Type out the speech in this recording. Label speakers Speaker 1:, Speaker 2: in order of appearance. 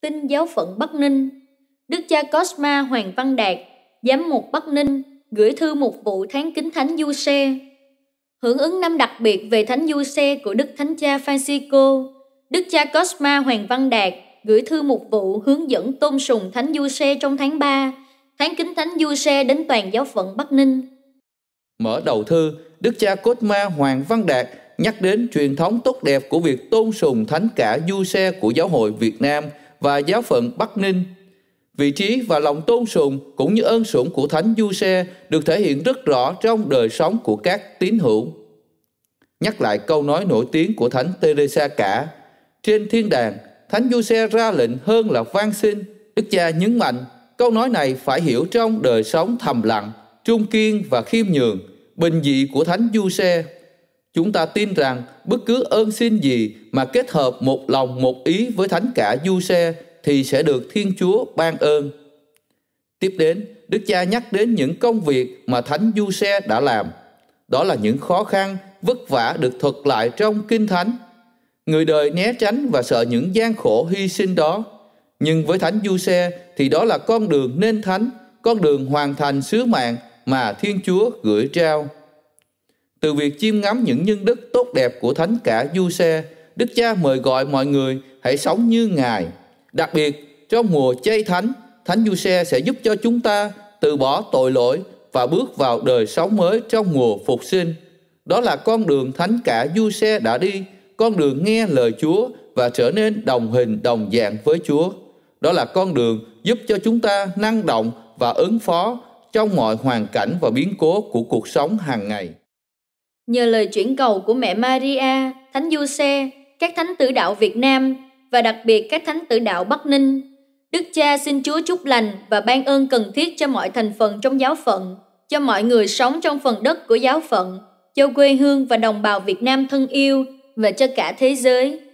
Speaker 1: tin giáo phận Bắc Ninh. Đức cha Cosma Hoàng Văn Đạt, giám mục Bắc Ninh, gửi thư một vụ tháng kính Thánh Du Xe. Hưởng ứng năm đặc biệt về Thánh Du Xe của Đức Thánh Cha Francisco, Đức cha Cosma Hoàng Văn Đạt gửi thư một vụ hướng dẫn tôn sùng Thánh Du Xe trong tháng 3, tháng kính Thánh Du Xe đến toàn giáo phận Bắc Ninh.
Speaker 2: Mở đầu thư, Đức cha Cosma Hoàng Văn Đạt nhắc đến truyền thống tốt đẹp của việc tôn sùng thánh cả du xe của giáo hội Việt Nam – và giáo phận Bắc Ninh. Vị trí và lòng tôn sùng cũng như ơn sủng của Thánh Du Xe được thể hiện rất rõ trong đời sống của các tín hữu. Nhắc lại câu nói nổi tiếng của Thánh Teresa cả, trên thiên đàng, Thánh Du Xe ra lệnh hơn là van xin. Đức cha nhấn mạnh, câu nói này phải hiểu trong đời sống thầm lặng, trung kiên và khiêm nhường, bình dị của Thánh Du Xe Chúng ta tin rằng bất cứ ơn xin gì mà kết hợp một lòng một ý với thánh cả du xe thì sẽ được Thiên Chúa ban ơn. Tiếp đến, Đức Cha nhắc đến những công việc mà Thánh Du Xe đã làm. Đó là những khó khăn, vất vả được thuật lại trong Kinh Thánh. Người đời né tránh và sợ những gian khổ hy sinh đó. Nhưng với Thánh Du Xe thì đó là con đường nên thánh, con đường hoàn thành sứ mạng mà Thiên Chúa gửi trao. Từ việc chiêm ngắm những nhân đức tốt đẹp của thánh cả Du Xe, Đức Cha mời gọi mọi người hãy sống như Ngài. Đặc biệt, trong mùa chay thánh, Thánh Du Xe sẽ giúp cho chúng ta từ bỏ tội lỗi và bước vào đời sống mới trong mùa phục sinh. Đó là con đường thánh cả Du Xe đã đi, con đường nghe lời Chúa và trở nên đồng hình đồng dạng với Chúa. Đó là con đường giúp cho chúng ta năng động và ứng phó trong mọi hoàn cảnh và biến cố của cuộc sống hàng ngày.
Speaker 1: Nhờ lời chuyển cầu của mẹ Maria, Thánh Du Xe, các thánh tử đạo Việt Nam và đặc biệt các thánh tử đạo Bắc Ninh, Đức Cha xin Chúa chúc lành và ban ơn cần thiết cho mọi thành phần trong giáo phận, cho mọi người sống trong phần đất của giáo phận, cho quê hương và đồng bào Việt Nam thân yêu và cho cả thế giới.